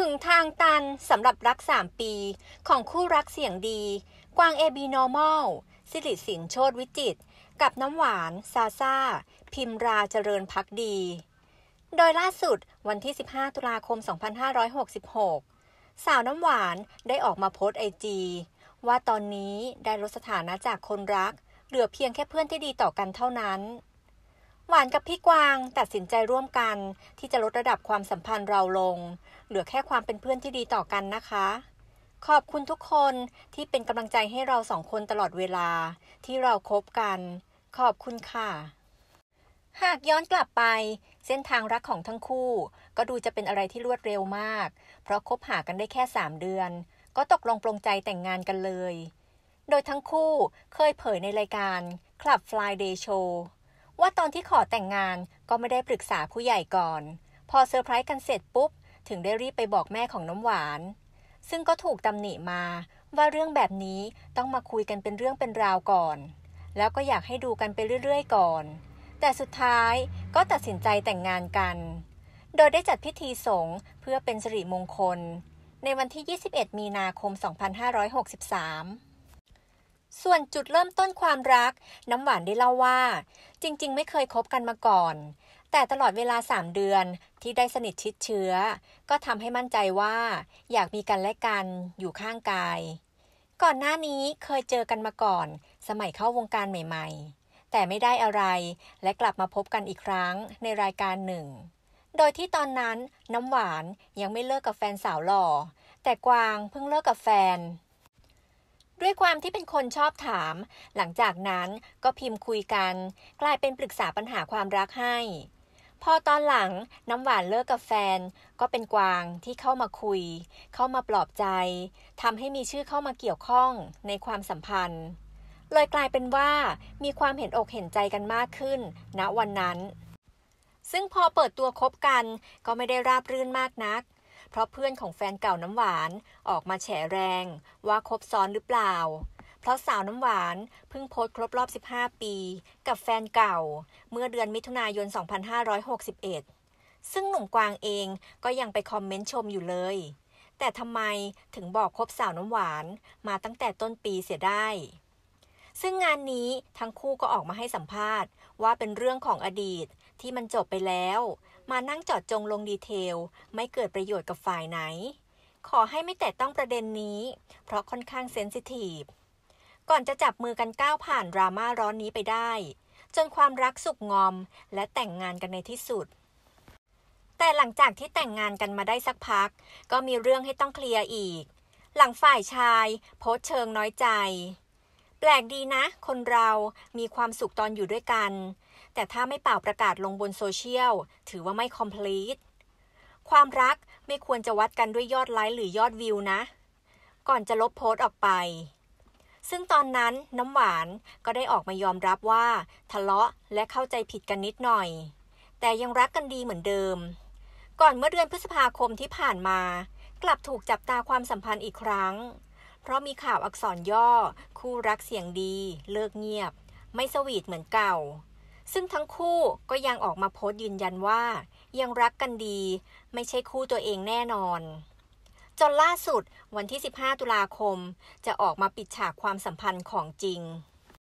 ถึงทางตันสำหรับรัก 3 ปี ของคู่รักเสียงดี กวางเอบีนอร์มอลสิริสินโชตวิจิต กับน้ำหวาน ซาซาพิมราเจริญพักดี โดยล่าสุดวันที่ 15 ตุลาคม 2566 สาวน้ำหวานได้ออกมาโพสไอจีว่าตอนนี้ได้ลดสถานะจากคนรัก เหลือเพียงแค่เพื่อนที่ดีต่อกันเท่านั้นหวานกับพี่กวางตัดสินใจร่วมกัน ที่จะลดระดับความสัมพันธ์เราลง เหลือแค่ความเป็นเพื่อนที่ดีต่อกันนะคะ ขอบคุณทุกคนที่เป็นกำลังใจให้เราสองคนตลอดเวลาที่เราครบกัน ขอบคุณค่ะ หากย้อนกลับไป เส้นทางรักของทั้งคู่ก็ดูจะเป็นอะไรที่รวดเร็วมาก เพราะคบหากันได้แค่3เดือนก็ตกลงปรงใจแต่งงานกันเลย โดยทั้งคู่เคยเผยในรายการ Club Friday Show ว่าตอนที่ขอแต่งงานก็ไม่ได้ปรึกษาผู้ใหญ่ก่อน พอเซอร์ไพรส์กันเสร็จปุ๊บ ถึงได้รีบไปบอกแม่ของน้ำหวาน ซึ่งก็ถูกตำหนิมาว่าเรื่องแบบนี้ต้องมาคุยกันเป็นเรื่องเป็นราวก่อน แล้วก็อยากให้ดูกันไปเรื่อยๆ ก่อน แต่สุดท้ายก็ตัดสินใจแต่งงานกัน โดยได้จัดพิธีสงฆ์เพื่อเป็นสิริมงคล ในวันที่ 21 มีนาคม 2563ส่วนจุดเริ่มต้นความรัก น้ำหวานได้เล่าว่า จริงๆ ไม่เคยคบกันมาก่อน แต่ตลอดเวลา 3 เดือนที่ได้สนิทชิดเชื้อ ก็ทำให้มั่นใจว่า อยากมีกันและกันอยู่ข้างกาย ก่อนหน้านี้เคยเจอกันมาก่อน สมัยเข้าวงการใหม่ ๆ แต่ไม่ได้อะไร และกลับมาพบกันอีกครั้งในรายการหนึ่ง โดยที่ตอนนั้นน้ำหวานยังไม่เลิกกับแฟนสาวหล่อ แต่กวางเพิ่งเลิกกับแฟนด้วยความที่เป็นคนชอบถาม หลังจากนั้นก็พิมพ์คุยกัน กลายเป็นปรึกษาปัญหาความรักให้ พอตอนหลังน้ำหวานเลิกกับแฟน ก็เป็นกวางที่เข้ามาคุย เข้ามาปลอบใจ ทำให้มีชื่อเข้ามาเกี่ยวข้องในความสัมพันธ์ เลยกลายเป็นว่า มีความเห็นอกเห็นใจกันมากขึ้นณนะวันนั้น ซึ่งพอเปิดตัวคบกันก็ไม่ได้ราบรื่นมากนักเพราะเพื่อนของแฟนเก่าน้ำหวานออกมาแฉแรง ว่าคบซ้อนหรือเปล่า เพราะสาวน้ำหวานเพิ่งโพสต์ครบรอบ 15 ปีกับแฟนเก่า เมื่อเดือนมิถุนายน 2561 ซึ่งหนุ่มกวางเองก็ยังไปคอมเมนต์ชมอยู่เลย แต่ทำไมถึงบอกคบสาวน้ำหวานมาตั้งแต่ต้นปีเสียได้ ซึ่งงานนี้ทั้งคู่ก็ออกมาให้สัมภาษณ์ว่าเป็นเรื่องของอดีตที่มันจบไปแล้วมานั่งจอดจงลงดีเทล ไม่เกิดประโยชน์กับฝ่ายไหน ขอให้ไม่แตะต้องประเด็นนี้ เพราะค่อนข้างเซนซิทีฟก่อนจะจับมือกันก้าวผ่านดราม่าร้อนนี้ไปได้ จนความรักสุกงอมและแต่งงานกันในที่สุด แต่หลังจากที่แต่งงานกันมาได้สักพัก ก็มีเรื่องให้ต้องเคลียร์อีก หลังฝ่ายชาย โพสเชิงน้อยใจแปลกดีนะ คนเรามีความสุขตอนอยู่ด้วยกัน แต่ถ้าไม่เป่าประกาศลงบนโซเชียล ถือว่าไม่คอมพลีทความรักไม่ควรจะวัดกันด้วยยอดไลค์หรือยอดวิวนะ ก่อนจะลบโพสต์ออกไป ซึ่งตอนนั้นน้ำหวานก็ได้ออกมายอมรับว่า ทะเลาะและเข้าใจผิดกันนิดหน่อย แต่ยังรักกันดีเหมือนเดิม ก่อนเมื่อเดือนพฤษภาคมที่ผ่านมา กลับถูกจับตาความสัมพันธ์อีกครั้งเพราะมีข่าวอักษรย่อ คู่รักเสียงดี เลิกเงียบ ไม่สวีทเหมือนเก่า ซึ่งทั้งคู่ก็ยังออกมาโพสต์ยืนยันว่า ยังรักกันดี ไม่ใช่คู่ตัวเองแน่นอน จนล่าสุดวันที่ 15 ตุลาคมจะออกมาปิดฉากความสัมพันธ์ของจริง